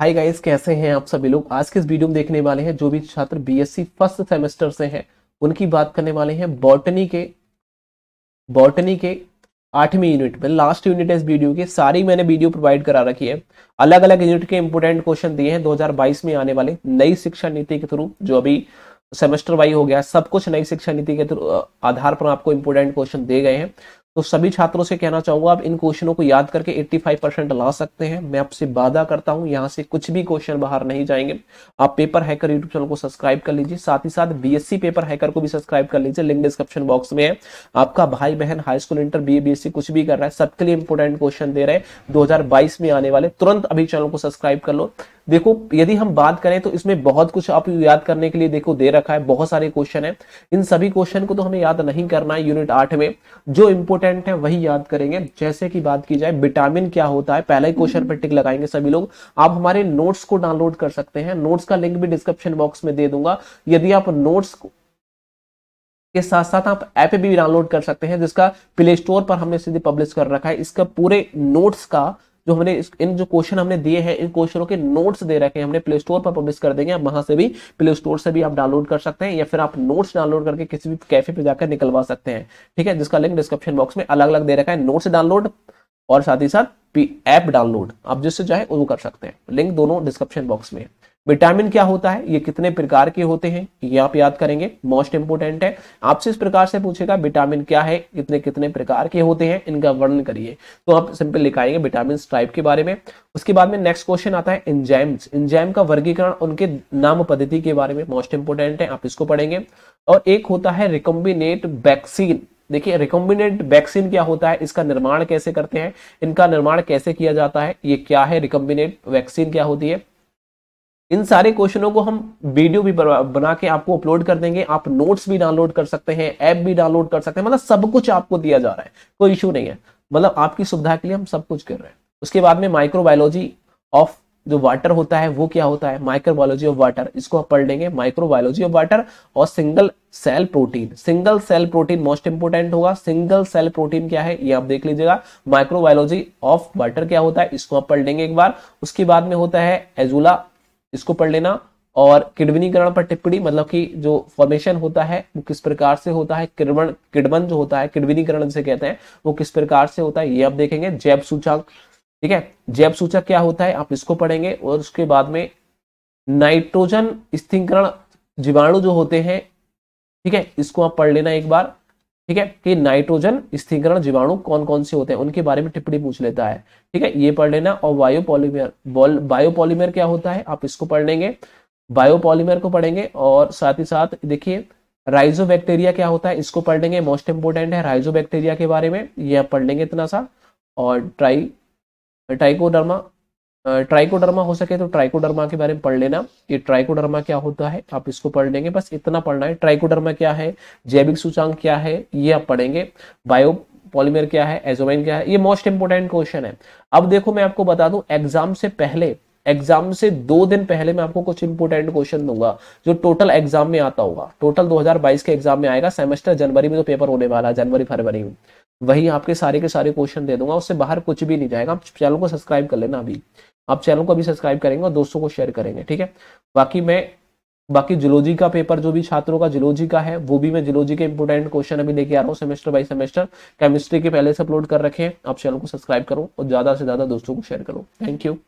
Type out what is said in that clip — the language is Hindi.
हाय गाइस कैसे हैं आप सभी लोग आज के इस वीडियो में देखने वाले हैं जो भी छात्र बीएससी फर्स्ट सेमेस्टर से हैं उनकी बात करने वाले हैं बॉटनी के बॉटनी के आठवीं यूनिट में लास्ट यूनिट है इस वीडियो के सारी मैंने वीडियो प्रोवाइड करा रखी है अलग अलग यूनिट के इंपोर्टेंट क्वेश्चन दिए हैं दो में आने वाले नई शिक्षा नीति के थ्रू जो अभी सेमेस्टर वाई हो गया सब कुछ नई शिक्षा नीति के थ्रू आधार पर आपको इंपोर्टेंट क्वेश्चन दिए गए हैं तो सभी छात्रों से कहना चाहूंगा आप इन क्वेश्चनों को याद करके 85 परसेंट ला सकते हैं मैं आपसे वादा करता हूं यहां से कुछ भी क्वेश्चन बाहर नहीं जाएंगे आप पेपर हैकर यूट्यूब चैनल को सब्सक्राइब कर लीजिए साथ ही साथ बीएससी पेपर हैकर को भी सब्सक्राइब कर लीजिए लिंक डिस्क्रिप्शन बॉक्स में है आपका भाई बहन high school inter B BSc कुछ भी कर रहा है सबके लिए इंपोर्टेंट क्वेश्चन दे रहे हैं दो में आने वाले तुरंत अभी चैनल को सब्सक्राइब कर लो देखो यदि हम बात करें तो इसमें बहुत कुछ आप याद करने के लिए देखो दे रखा है बहुत सारे क्वेश्चन है इन सभी क्वेश्चन को तो हमें याद नहीं करना है यूनिट आठ में जो इंपोर्टेंट इंपॉर्टेंट है वही याद करेंगे जैसे कि बात की जाए विटामिन क्या होता है पहला ही क्वेश्चन पर टिक लगाएंगे सभी लोग आप हमारे नोट्स को डाउनलोड कर सकते हैं नोट्स का लिंक भी डिस्क्रिप्शन बॉक्स में दे दूंगा यदि आप नोट्स को के साथ साथ आप ऐप भी डाउनलोड कर सकते हैं जिसका प्ले स्टोर पर हमने सीधे पब्लिश कर रखा है इसका पूरे नोट्स का जो हमने इस, इन जो क्वेश्चन हमने दिए हैं इन क्वेश्चनों के नोट्स दे रखे हैं हमने प्ले स्टोर पर पब्लिश कर देंगे आप वहां से भी प्ले स्टोर से भी आप डाउनलोड कर सकते हैं या फिर आप नोट्स डाउनलोड करके किसी भी कैफे पर जाकर निकलवा सकते हैं ठीक है जिसका लिंक डिस्क्रिप्शन बॉक्स में अलग अलग दे रखा है नोट्स डाउनलोड और साथ ही साथ ऐप डाउनलोड आप जिससे चाहे वो कर सकते हैं लिंक दोनों डिस्क्रिप्शन बॉक्स में है विटामिन क्या होता है ये कितने प्रकार के होते हैं ये आप याद करेंगे मोस्ट इंपोर्टेंट है आपसे इस प्रकार से पूछेगा विटामिन क्या है कितने कितने प्रकार के होते हैं इनका वर्णन करिए तो आप सिंपल लिखाएंगे विटामिन टाइप के बारे में उसके बाद में नेक्स्ट क्वेश्चन आता है इंजाइम्स इंजाइम का वर्गीकरण उनके नाम पद्धति के बारे में मोस्ट इंपोर्टेंट है आप इसको पढ़ेंगे और एक होता है रिकम्बिनेट वैक्सीन देखिए रिकम्बिनेट वैक्सीन क्या होता है इसका निर्माण कैसे करते हैं इनका निर्माण कैसे किया जाता है ये क्या है रिकम्बिनेट वैक्सीन क्या होती है इन सारे क्वेश्चनों को हम वीडियो भी बना के आपको अपलोड कर देंगे आप नोट्स भी डाउनलोड कर सकते हैं ऐप भी डाउनलोड कर सकते हैं मतलब सब कुछ आपको दिया जा रहा है कोई इशू नहीं है मतलब आपकी सुविधा के लिए हम सब कुछ कर रहे हैं उसके बाद में माइक्रोबायोलॉजी ऑफ जो वाटर होता है वो क्या होता है माइक्रोबायोलॉजी ऑफ वाटर इसको आप पढ़ लेंगे माइक्रोबायोलॉजी ऑफ वाटर और single cell protein single cell protein most important होगा सिंगल सेल प्रोटीन क्या है ये आप देख लीजिएगा माइक्रोबायोलॉजी ऑफ वाटर क्या होता है इसको आप पढ़ लेंगे एक बार उसके बाद में होता है एजुला इसको पढ़ लेना और किडवनीकरण पर टिप्पणी मतलब कि जो फॉर्मेशन होता है वो किस प्रकार से होता है किडबन किडमन जो होता है किडवनीकरण से कहते हैं वो किस प्रकार से होता है ये आप देखेंगे जैव सूचक ठीक है जैव सूचक क्या होता है आप इसको पढ़ेंगे और उसके बाद में नाइट्रोजन स्थिंकरण जीवाणु जो होते हैं ठीक है इसको आप पढ़ लेना एक बार ठीक है कि नाइट्रोजन स्थिरीकरण जीवाणु कौन कौन से होते हैं उनके बारे में टिप्पणी पूछ लेता है ठीक है ये पढ़ लेना और बायोपोलीमियर बायोपोलीमियर क्या होता है आप इसको पढ़ लेंगे बायोपोलीमियर को पढ़ेंगे और साथ ही साथ देखिए राइजो क्या होता है इसको पढ़ लेंगे मोस्ट इंपोर्टेंट है राइजो के बारे में ये आप पढ़ लेंगे इतना सा और ट्राई ट्राइकोडर्मा ट्राइकोडर्मा हो सके तो ट्राइकोडर्मा के बारे में पढ़ लेना कि ट्राइकोडर्मा क्या होता है आप इसको पढ़ लेंगे बस इतना पढ़ना है ट्राइकोडर्मा क्या है जैविक सूचांक क्या है ये आप पढ़ेंगे बायो पॉलीमर क्या है एजोमाइन क्या है ये मोस्ट इंपोर्टेंट क्वेश्चन है अब देखो मैं आपको बता दूं एग्जाम से पहले एग्जाम से दो दिन पहले मैं आपको कुछ इंपोर्टेंट क्वेश्चन दूंगा जो टोटल एग्जाम में आता होगा टोटल 2022 के एग्जाम में आएगा सेमेस्टर जनवरी में तो पेपर होने वाला है जनवरी फरवरी में वही आपके सारे के सारे क्वेश्चन दे दूंगा उससे बाहर कुछ भी नहीं जाएगा आप चैनल को सब्सक्राइब कर लेना अभी आप चैनल को अभी सब्सक्राइब करेंगे और दोस्तों को शेयर करेंगे ठीक है बाकी मैं बाकी जुलोजी का पेपर जो भी छात्रों का जुलोजी का है वो भी मैं जुलोजी के इंपोर्टेंट क्वेश्चन अभी लेके आ रहा हूँ सेमेस्टर बाई सेमेस्टर केमिस्ट्री के पहले से अपलोड कर रखे हैं आप चैनल को सब्सक्राइब करो और ज्यादा से ज्यादा दोस्तों को शेयर करो थैंक यू